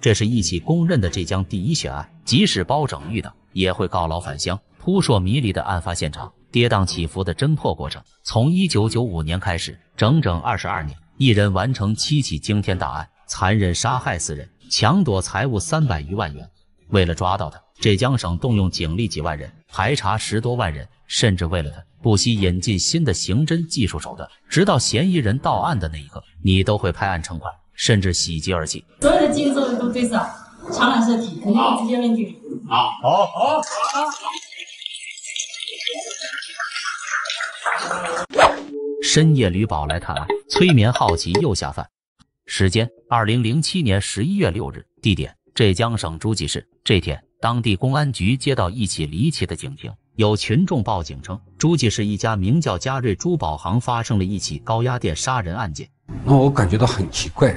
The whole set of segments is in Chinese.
这是一起公认的浙江第一悬案，即使包拯遇到，也会告老返乡。扑朔迷离的案发现场，跌宕起伏的侦破过程，从一九九五年开始，整整二十二年，一人完成七起惊天大案，残忍杀害四人。抢夺财物三百余万元，为了抓到他，浙江省动用警力几万人排查十多万人，甚至为了他不惜引进新的刑侦技术手段。直到嫌疑人到案的那一刻，你都会拍案称快，甚至喜极而泣。所有的基因都对着长染色体，肯定直接问句。啊，好好好。深夜吕宝来探案，催眠好奇又下饭。时间：二零零七年十一月六日。地点：浙江省诸暨市。这天，当地公安局接到一起离奇的警情，有群众报警称，诸暨市一家名叫“嘉瑞珠宝行”发生了一起高压电杀人案件。那我感觉到很奇怪，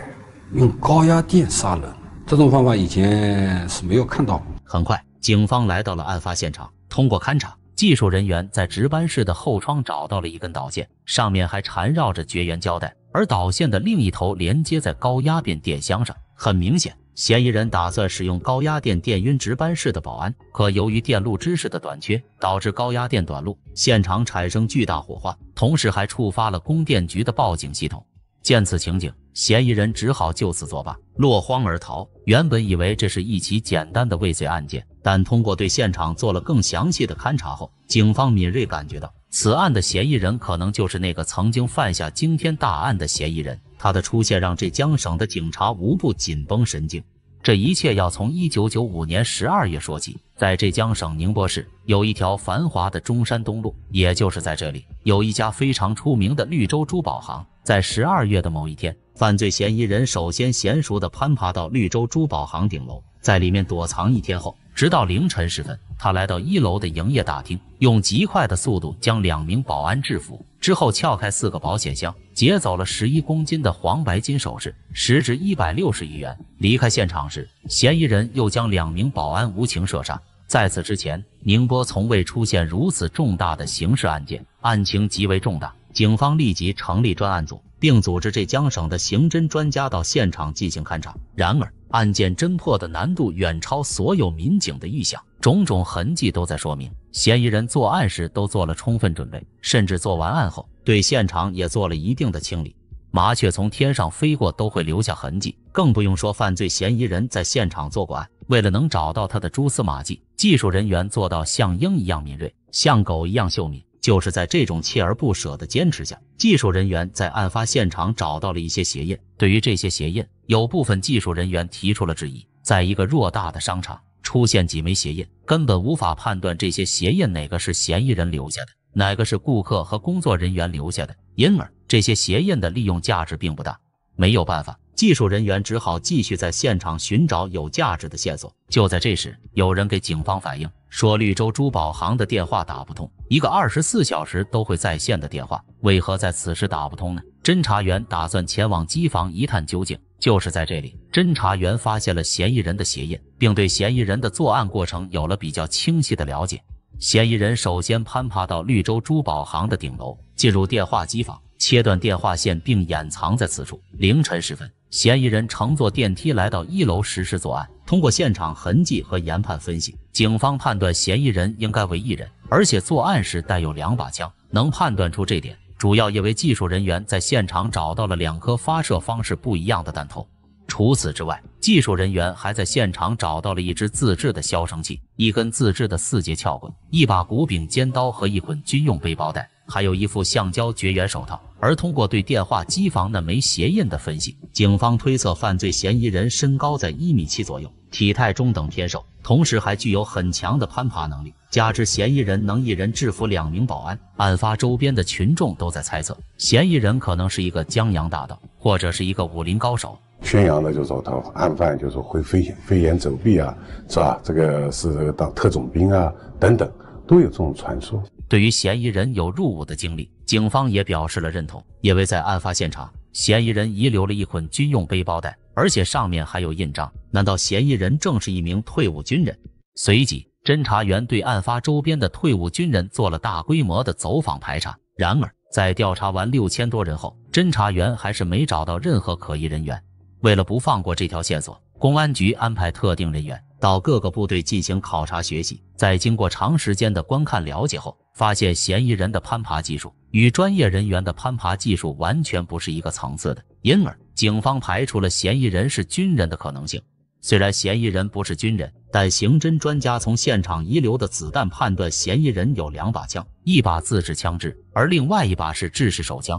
用高压电杀人，这种方法以前是没有看到。很快，警方来到了案发现场，通过勘查。技术人员在值班室的后窗找到了一根导线，上面还缠绕着绝缘胶带，而导线的另一头连接在高压变电箱上。很明显，嫌疑人打算使用高压电电晕值班室的保安。可由于电路知识的短缺，导致高压电短路，现场产生巨大火花，同时还触发了供电局的报警系统。见此情景，嫌疑人只好就此作罢，落荒而逃。原本以为这是一起简单的未遂案件。但通过对现场做了更详细的勘查后，警方敏锐感觉到，此案的嫌疑人可能就是那个曾经犯下惊天大案的嫌疑人。他的出现让浙江省的警察无不紧绷神经。这一切要从一九九五年十二月说起。在浙江省宁波市，有一条繁华的中山东路，也就是在这里，有一家非常出名的绿洲珠宝行。在十二月的某一天，犯罪嫌疑人首先娴熟地攀爬到绿洲珠宝行顶楼，在里面躲藏一天后。直到凌晨时分，他来到一楼的营业大厅，用极快的速度将两名保安制服，之后撬开四个保险箱，劫走了十一公斤的黄白金首饰，时值一百六十余元。离开现场时，嫌疑人又将两名保安无情射杀。在此之前，宁波从未出现如此重大的刑事案件，案情极为重大，警方立即成立专案组，并组织浙江省的刑侦专家到现场进行勘查。然而，案件侦破的难度远超所有民警的预想，种种痕迹都在说明，嫌疑人作案时都做了充分准备，甚至做完案后对现场也做了一定的清理。麻雀从天上飞过都会留下痕迹，更不用说犯罪嫌疑人在现场做过案。为了能找到他的蛛丝马迹，技术人员做到像鹰一样敏锐，像狗一样秀敏。就是在这种锲而不舍的坚持下，技术人员在案发现场找到了一些鞋印。对于这些鞋印，有部分技术人员提出了质疑，在一个偌大的商场出现几枚鞋印，根本无法判断这些鞋印哪个是嫌疑人留下的，哪个是顾客和工作人员留下的，因而这些鞋印的利用价值并不大。没有办法，技术人员只好继续在现场寻找有价值的线索。就在这时，有人给警方反映说绿洲珠宝行的电话打不通，一个二十四小时都会在线的电话，为何在此时打不通呢？侦查员打算前往机房一探究竟。就是在这里，侦查员发现了嫌疑人的鞋印，并对嫌疑人的作案过程有了比较清晰的了解。嫌疑人首先攀爬到绿洲珠宝行的顶楼，进入电话机房，切断电话线，并掩藏在此处。凌晨时分，嫌疑人乘坐电梯来到一楼实施作案。通过现场痕迹和研判分析，警方判断嫌疑人应该为一人，而且作案时带有两把枪，能判断出这点。主要因为技术人员在现场找到了两颗发射方式不一样的弹头。除此之外，技术人员还在现场找到了一支自制的消声器、一根自制的四节撬棍、一把骨柄尖刀和一捆军用背包带，还有一副橡胶绝缘手套。而通过对电话机房那枚鞋印的分析，警方推测犯罪嫌疑人身高在一米七左右。体态中等偏瘦，同时还具有很强的攀爬能力。加之嫌疑人能一人制服两名保安，案发周边的群众都在猜测，嫌疑人可能是一个江洋大盗，或者是一个武林高手。宣扬的就是说，他案犯就是会飞飞檐走壁啊，是吧？这个是当特种兵啊，等等，都有这种传说。对于嫌疑人有入伍的经历，警方也表示了认同，因为在案发现场，嫌疑人遗留了一捆军用背包带。而且上面还有印章，难道嫌疑人正是一名退伍军人？随即，侦查员对案发周边的退伍军人做了大规模的走访排查。然而，在调查完六千多人后，侦查员还是没找到任何可疑人员。为了不放过这条线索，公安局安排特定人员到各个部队进行考察学习。在经过长时间的观看了解后，发现嫌疑人的攀爬技术与专业人员的攀爬技术完全不是一个层次的，因而。警方排除了嫌疑人是军人的可能性。虽然嫌疑人不是军人，但刑侦专家从现场遗留的子弹判断，嫌疑人有两把枪，一把自制枪支，而另外一把是制式手枪。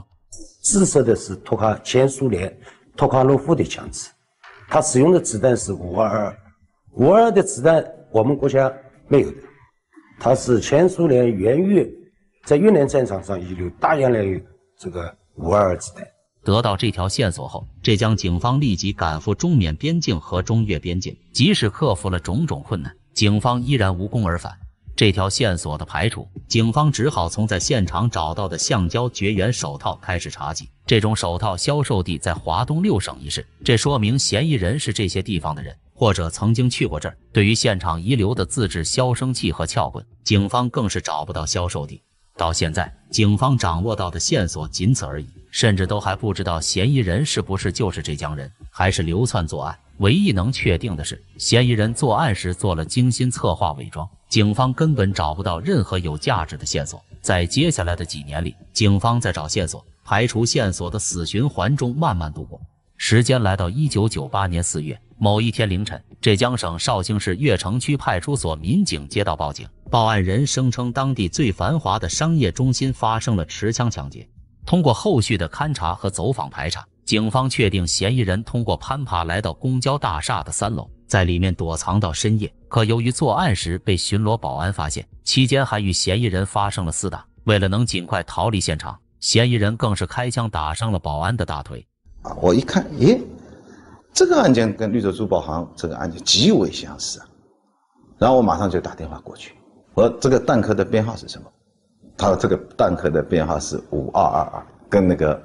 自式的是托卡前苏联托卡洛夫的枪支，他使用的子弹是5.2，5.2的子弹我们国家没有的，它是前苏联援越在越南战场上遗留大量的这个5.2子弹。得到这条线索后，浙江警方立即赶赴中缅边境和中越边境。即使克服了种种困难，警方依然无功而返。这条线索的排除，警方只好从在现场找到的橡胶绝缘手套开始查起。这种手套销售地在华东六省一市，这说明嫌疑人是这些地方的人，或者曾经去过这儿。对于现场遗留的自制消声器和撬棍，警方更是找不到销售地。到现在，警方掌握到的线索仅此而已，甚至都还不知道嫌疑人是不是就是浙江人，还是流窜作案。唯一能确定的是，嫌疑人作案时做了精心策划伪装，警方根本找不到任何有价值的线索。在接下来的几年里，警方在找线索、排除线索的死循环中慢慢度过。时间来到一九九八年四月。某一天凌晨，浙江省绍兴市越城区派出所民警接到报警，报案人声称当地最繁华的商业中心发生了持枪抢劫。通过后续的勘查和走访排查，警方确定嫌疑人通过攀爬来到公交大厦的三楼，在里面躲藏到深夜。可由于作案时被巡逻保安发现，期间还与嫌疑人发生了厮打。为了能尽快逃离现场，嫌疑人更是开枪打伤了保安的大腿。啊，我一看，咦。这个案件跟绿洲珠宝行这个案件极为相似啊，然后我马上就打电话过去，我这个弹壳的编号是什么？他说这个弹壳的编号是五二二二，跟那个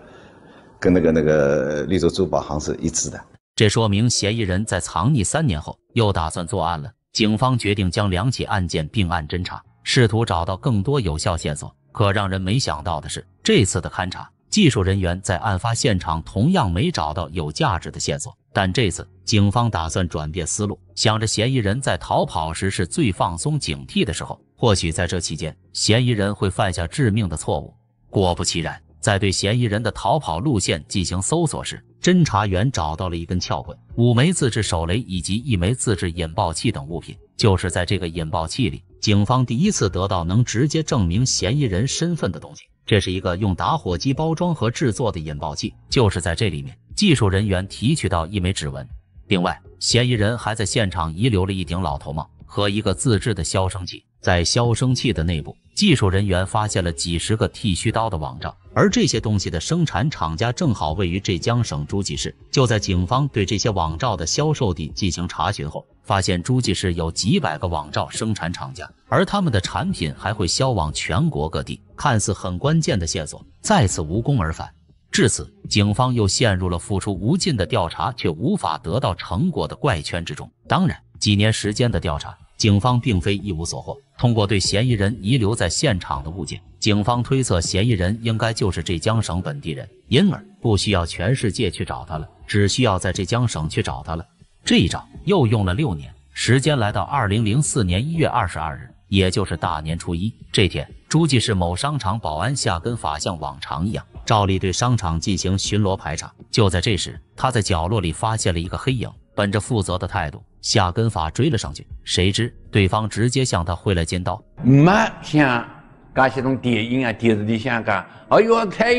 跟那个那个绿洲珠宝行是一致的。这说明嫌疑人在藏匿三年后又打算作案了。警方决定将两起案件并案侦查，试图找到更多有效线索。可让人没想到的是，这次的勘查，技术人员在案发现场同样没找到有价值的线索。但这次，警方打算转变思路，想着嫌疑人在逃跑时是最放松警惕的时候，或许在这期间，嫌疑人会犯下致命的错误。果不其然，在对嫌疑人的逃跑路线进行搜索时，侦查员找到了一根撬棍、五枚自制手雷以及一枚自制引爆器等物品。就是在这个引爆器里，警方第一次得到能直接证明嫌疑人身份的东西。这是一个用打火机包装和制作的引爆器，就是在这里面，技术人员提取到一枚指纹。另外，嫌疑人还在现场遗留了一顶老头帽和一个自制的消声器，在消声器的内部，技术人员发现了几十个剃须刀的网罩。而这些东西的生产厂家正好位于浙江省诸暨市。就在警方对这些网罩的销售地进行查询后，发现诸暨市有几百个网罩生产厂家，而他们的产品还会销往全国各地。看似很关键的线索，再次无功而返。至此，警方又陷入了付出无尽的调查却无法得到成果的怪圈之中。当然，几年时间的调查。警方并非一无所获。通过对嫌疑人遗留在现场的物件，警方推测嫌疑人应该就是浙江省本地人，因而不需要全世界去找他了，只需要在浙江省去找他了。这一招又用了六年时间，来到二零零四年一月二十二日，也就是大年初一这天，诸暨市某商场保安夏根法像往常一样，照例对商场进行巡逻排查。就在这时，他在角落里发现了一个黑影。本着负责的态度，夏根法追了上去，谁知对方直接向他挥了尖刀。没像那些种电影啊、电视里香港。哎呦太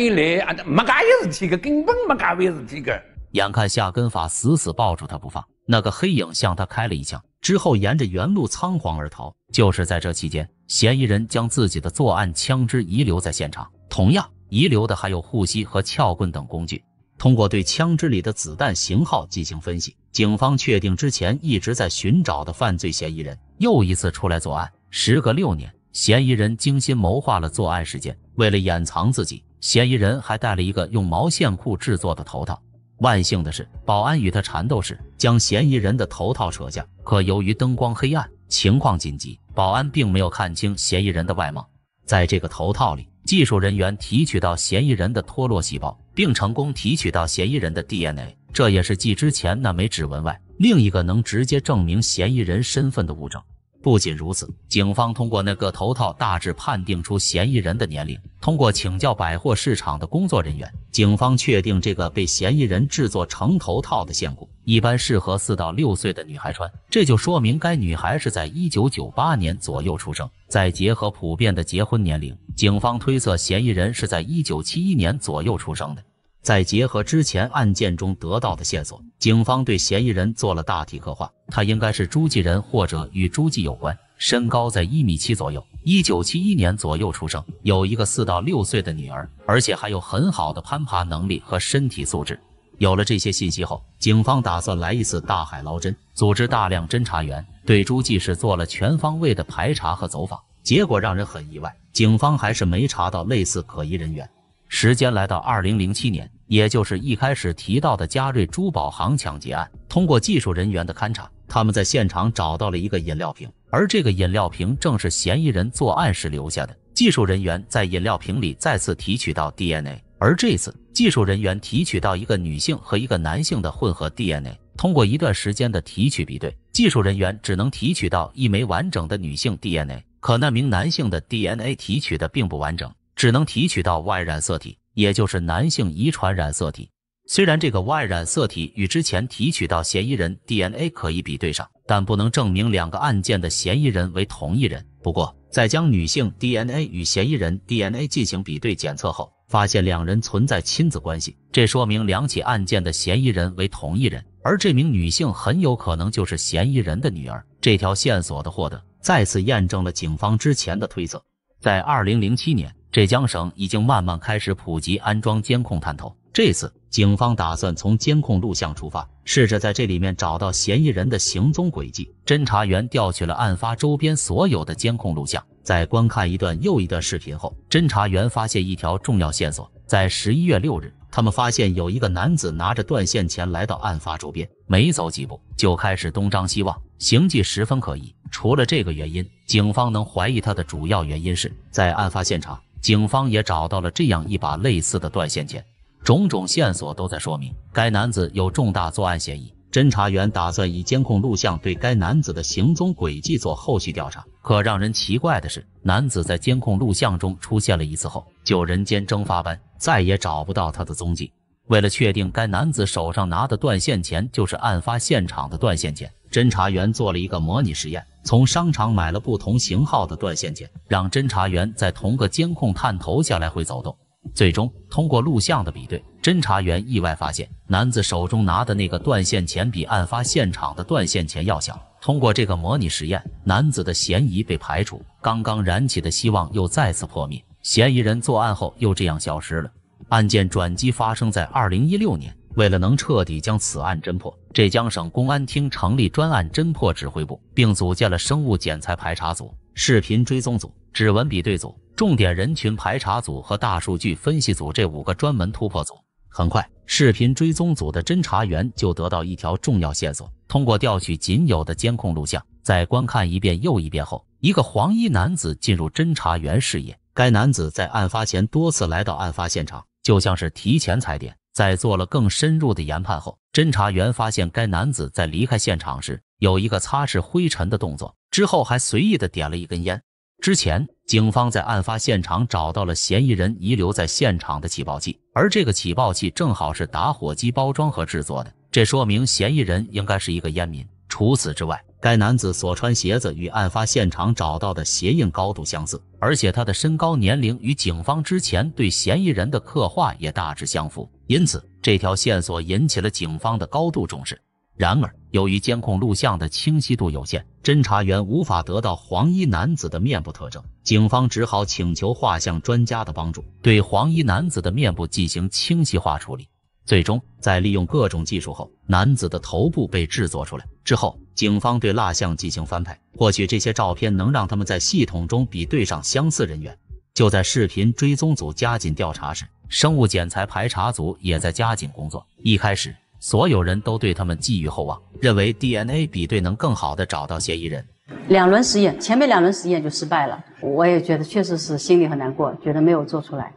啊，没干些事体的，根本没干为事体的。眼看夏根法死死抱住他不放，那个黑影向他开了一枪，之后沿着原路仓皇而逃。就是在这期间，嫌疑人将自己的作案枪支遗留在现场，同样遗留的还有护膝和撬棍等工具。通过对枪支里的子弹型号进行分析，警方确定之前一直在寻找的犯罪嫌疑人又一次出来作案。时隔六年，嫌疑人精心谋划了作案时间。为了掩藏自己，嫌疑人还带了一个用毛线裤制作的头套。万幸的是，保安与他缠斗时将嫌疑人的头套扯下。可由于灯光黑暗，情况紧急，保安并没有看清嫌疑人的外貌。在这个头套里，技术人员提取到嫌疑人的脱落细胞。并成功提取到嫌疑人的 DNA，这也是继之前那枚指纹外，另一个能直接证明嫌疑人身份的物证。不仅如此，警方通过那个头套大致判定出嫌疑人的年龄。通过请教百货市场的工作人员，警方确定这个被嫌疑人制作成头套的线骨，一般适合四到六岁的女孩穿。这就说明该女孩是在一九九八年左右出生。再结合普遍的结婚年龄，警方推测嫌疑人是在一九七一年左右出生的。再结合之前案件中得到的线索，警方对嫌疑人做了大体刻画。他应该是诸暨人或者与诸暨有关，身高在一米七左右，一九七一年左右出生，有一个四到六岁的女儿，而且还有很好的攀爬能力和身体素质。有了这些信息后，警方打算来一次大海捞针，组织大量侦查员对诸暨市做了全方位的排查和走访。结果让人很意外，警方还是没查到类似可疑人员。时间来到二零零七年。也就是一开始提到的嘉瑞珠宝行抢劫案，通过技术人员的勘查，他们在现场找到了一个饮料瓶，而这个饮料瓶正是嫌疑人作案时留下的。技术人员在饮料瓶里再次提取到 DNA，而这次技术人员提取到一个女性和一个男性的混合 DNA。通过一段时间的提取比对，技术人员只能提取到一枚完整的女性 DNA，可那名男性的 DNA 提取的并不完整，只能提取到 Y 染色体。也就是男性遗传染色体，虽然这个 Y 染色体与之前提取到嫌疑人 DNA 可以比对上，但不能证明两个案件的嫌疑人为同一人。不过，在将女性 DNA 与嫌疑人 DNA 进行比对检测后，发现两人存在亲子关系，这说明两起案件的嫌疑人为同一人，而这名女性很有可能就是嫌疑人的女儿。这条线索的获得，再次验证了警方之前的推测。在2007年。浙江省已经慢慢开始普及安装监控探头。这次警方打算从监控录像出发，试着在这里面找到嫌疑人的行踪轨迹。侦查员调取了案发周边所有的监控录像，在观看一段又一段视频后，侦查员发现一条重要线索：在十一月六日，他们发现有一个男子拿着断线钳来到案发周边，没走几步就开始东张西望，行迹十分可疑。除了这个原因，警方能怀疑他的主要原因是在案发现场。警方也找到了这样一把类似的断线钳，种种线索都在说明该男子有重大作案嫌疑。侦查员打算以监控录像对该男子的行踪轨迹做后续调查。可让人奇怪的是，男子在监控录像中出现了一次后，就人间蒸发般，再也找不到他的踪迹。为了确定该男子手上拿的断线钳就是案发现场的断线钳，侦查员做了一个模拟实验，从商场买了不同型号的断线钳，让侦查员在同个监控探头下来回走动。最终通过录像的比对，侦查员意外发现，男子手中拿的那个断线钳比案发现场的断线钳要小。通过这个模拟实验，男子的嫌疑被排除。刚刚燃起的希望又再次破灭，嫌疑人作案后又这样消失了。案件转机发生在二零一六年。为了能彻底将此案侦破，浙江省公安厅成立专案侦破指挥部，并组建了生物检材排查组、视频追踪组、指纹比对组、重点人群排查组和大数据分析组这五个专门突破组。很快，视频追踪组的侦查员就得到一条重要线索：通过调取仅有的监控录像，在观看一遍又一遍后，一个黄衣男子进入侦查员视野。该男子在案发前多次来到案发现场。就像是提前踩点，在做了更深入的研判后，侦查员发现该男子在离开现场时有一个擦拭灰尘的动作，之后还随意的点了一根烟。之前，警方在案发现场找到了嫌疑人遗留在现场的起爆器，而这个起爆器正好是打火机包装盒制作的，这说明嫌疑人应该是一个烟民。除此之外，该男子所穿鞋子与案发现场找到的鞋印高度相似，而且他的身高、年龄与警方之前对嫌疑人的刻画也大致相符，因此这条线索引起了警方的高度重视。然而，由于监控录像的清晰度有限，侦查员无法得到黄衣男子的面部特征，警方只好请求画像专家的帮助，对黄衣男子的面部进行清晰化处理。最终，在利用各种技术后，男子的头部被制作出来之后。警方对蜡像进行翻拍，或许这些照片能让他们在系统中比对上相似人员。就在视频追踪组加紧调查时，生物检材排查组也在加紧工作。一开始，所有人都对他们寄予厚望，认为 DNA 比对能更好的找到嫌疑人。两轮实验，前面两轮实验就失败了，我也觉得确实是心里很难过，觉得没有做出来。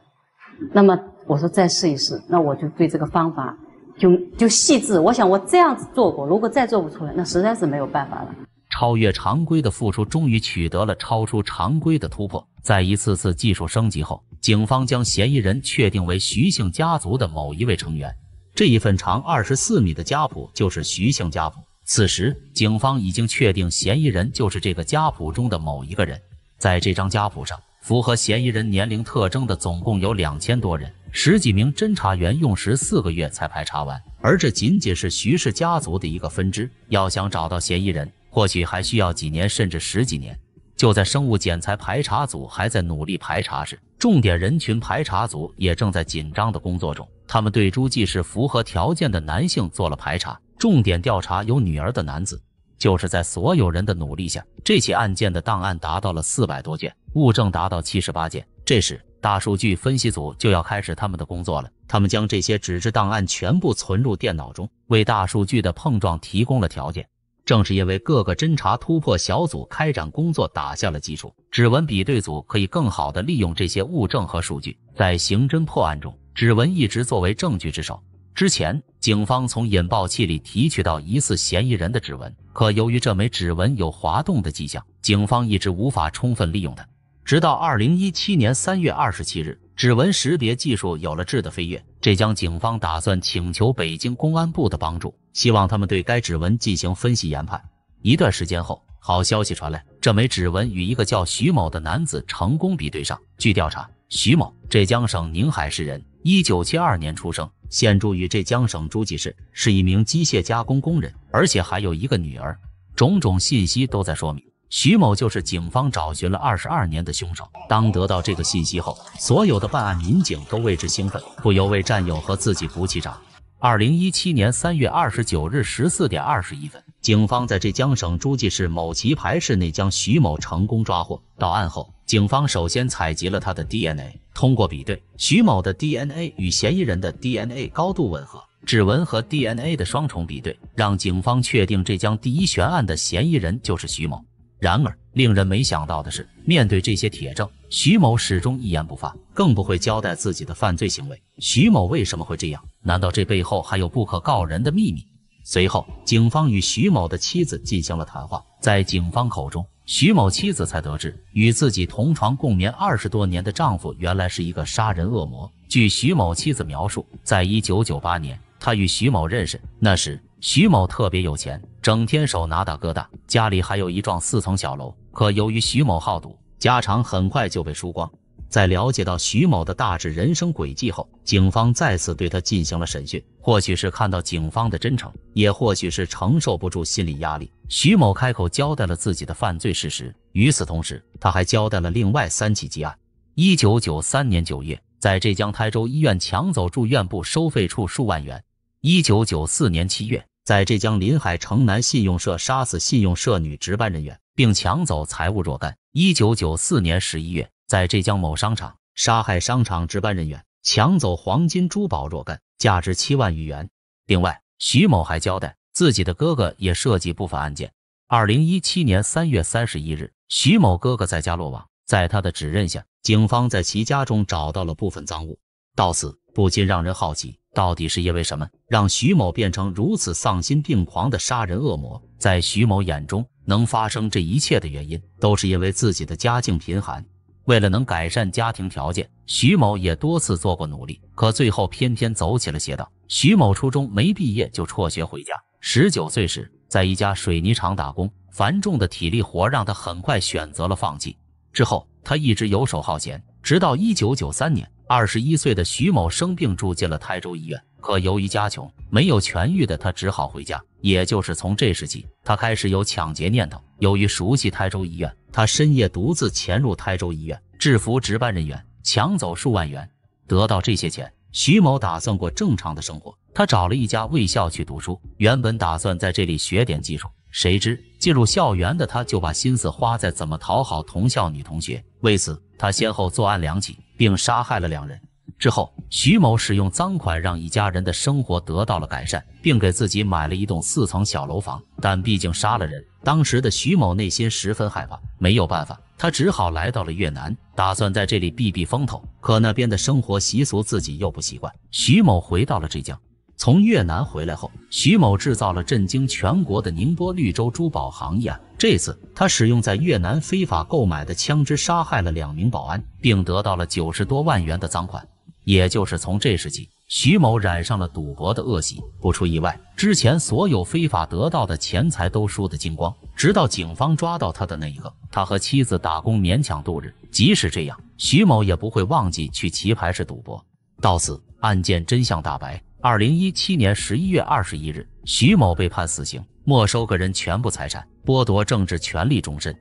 那么我说再试一试，那我就对这个方法。就就细致，我想我这样子做过，如果再做不出来，那实在是没有办法了。超越常规的付出，终于取得了超出常规的突破。在一次次技术升级后，警方将嫌疑人确定为徐姓家族的某一位成员。这一份长二十四米的家谱就是徐姓家谱。此时，警方已经确定嫌疑人就是这个家谱中的某一个人。在这张家谱上，符合嫌疑人年龄特征的总共有两千多人。十几名侦查员用时四个月才排查完，而这仅仅是徐氏家族的一个分支。要想找到嫌疑人，或许还需要几年，甚至十几年。就在生物检材排查组还在努力排查时，重点人群排查组也正在紧张的工作中。他们对诸暨市符合条件的男性做了排查，重点调查有女儿的男子。就是在所有人的努力下，这起案件的档案达到了四百多卷，物证达到七十八件。这时，大数据分析组就要开始他们的工作了。他们将这些纸质档案全部存入电脑中，为大数据的碰撞提供了条件。正是因为各个侦查突破小组开展工作打下了基础，指纹比对组可以更好地利用这些物证和数据。在刑侦破案中，指纹一直作为证据之首。之前，警方从引爆器里提取到疑似嫌疑人的指纹，可由于这枚指纹有滑动的迹象，警方一直无法充分利用它。直到二零一七年三月二十七日，指纹识别技术有了质的飞跃。浙江警方打算请求北京公安部的帮助，希望他们对该指纹进行分析研判。一段时间后，好消息传来，这枚指纹与一个叫徐某的男子成功比对上。据调查，徐某浙江省宁海市人，一九七二年出生，现住于浙江省诸暨市，是一名机械加工工人，而且还有一个女儿。种种信息都在说明。徐某就是警方找寻了二十二年的凶手。当得到这个信息后，所有的办案民警都为之兴奋，不由为战友和自己鼓起掌。二零一七年三月二十九日十四点二十一分，警方在浙江省诸暨市某棋牌室内将徐某成功抓获。到案后，警方首先采集了他的 DNA，通过比对，徐某的 DNA 与嫌疑人的 DNA 高度吻合。指纹和 DNA 的双重比对，让警方确定浙江第一悬案的嫌疑人就是徐某。然而，令人没想到的是，面对这些铁证，徐某始终一言不发，更不会交代自己的犯罪行为。徐某为什么会这样？难道这背后还有不可告人的秘密？随后，警方与徐某的妻子进行了谈话，在警方口中，徐某妻子才得知，与自己同床共眠二十多年的丈夫，原来是一个杀人恶魔。据徐某妻子描述，在一九九八年，他与徐某认识，那时徐某特别有钱。整天手拿大哥大，家里还有一幢四层小楼。可由于徐某好赌，家常很快就被输光。在了解到徐某的大致人生轨迹后，警方再次对他进行了审讯。或许是看到警方的真诚，也或许是承受不住心理压力，徐某开口交代了自己的犯罪事实。与此同时，他还交代了另外三起积案：一九九三年九月，在浙江台州医院抢走住院部收费处数万元；一九九四年七月。在浙江临海城南信用社杀死信用社女值班人员，并抢走财物若干。一九九四年十一月，在浙江某商场杀害商场值班人员，抢走黄金珠宝若干，价值七万余元。另外，徐某还交代自己的哥哥也涉及不法案件。二零一七年三月三十一日，徐某哥哥在家落网，在他的指认下，警方在其家中找到了部分赃物。到此，不禁让人好奇。到底是因为什么让徐某变成如此丧心病狂的杀人恶魔？在徐某眼中，能发生这一切的原因都是因为自己的家境贫寒。为了能改善家庭条件，徐某也多次做过努力，可最后偏偏走起了邪道。徐某初中没毕业就辍学回家，十九岁时在一家水泥厂打工，繁重的体力活让他很快选择了放弃。之后，他一直游手好闲，直到一九九三年。二十一岁的徐某生病住进了台州医院，可由于家穷，没有痊愈的他只好回家。也就是从这时起，他开始有抢劫念头。由于熟悉台州医院，他深夜独自潜入台州医院，制服值班人员，抢走数万元。得到这些钱，徐某打算过正常的生活。他找了一家卫校去读书，原本打算在这里学点技术，谁知进入校园的他就把心思花在怎么讨好同校女同学。为此，他先后作案两起。并杀害了两人之后，徐某使用赃款让一家人的生活得到了改善，并给自己买了一栋四层小楼房。但毕竟杀了人，当时的徐某内心十分害怕，没有办法，他只好来到了越南，打算在这里避避风头。可那边的生活习俗自己又不习惯，徐某回到了浙江。从越南回来后，徐某制造了震惊全国的宁波绿洲珠宝行业案。这次，他使用在越南非法购买的枪支杀害了两名保安，并得到了九十多万元的赃款。也就是从这时起，徐某染上了赌博的恶习。不出意外，之前所有非法得到的钱财都输得精光。直到警方抓到他的那一刻，他和妻子打工勉强度日。即使这样，徐某也不会忘记去棋牌室赌博。到此，案件真相大白。二零一七年十一月二十一日，徐某被判死刑，没收个人全部财产，剥夺政治权利终身。